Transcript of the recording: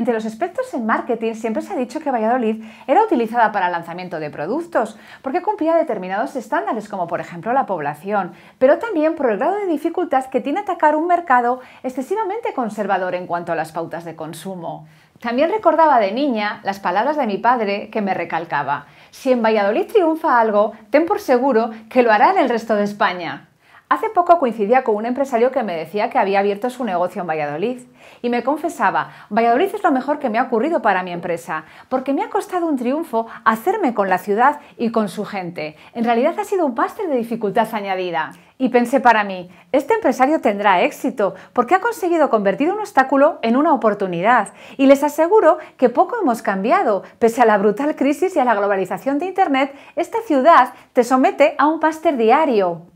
Entre los expertos en marketing siempre se ha dicho que Valladolid era utilizada para el lanzamiento de productos, porque cumplía determinados estándares como por ejemplo la población, pero también por el grado de dificultad que tiene atacar un mercado excesivamente conservador en cuanto a las pautas de consumo. También recordaba de niña las palabras de mi padre que me recalcaba, si en Valladolid triunfa algo, ten por seguro que lo hará en el resto de España. Hace poco coincidía con un empresario que me decía que había abierto su negocio en Valladolid y me confesaba, Valladolid es lo mejor que me ha ocurrido para mi empresa, porque me ha costado un triunfo hacerme con la ciudad y con su gente. En realidad ha sido un páster de dificultad añadida. Y pensé para mí, este empresario tendrá éxito porque ha conseguido convertir un obstáculo en una oportunidad. Y les aseguro que poco hemos cambiado. Pese a la brutal crisis y a la globalización de Internet, esta ciudad te somete a un páster diario.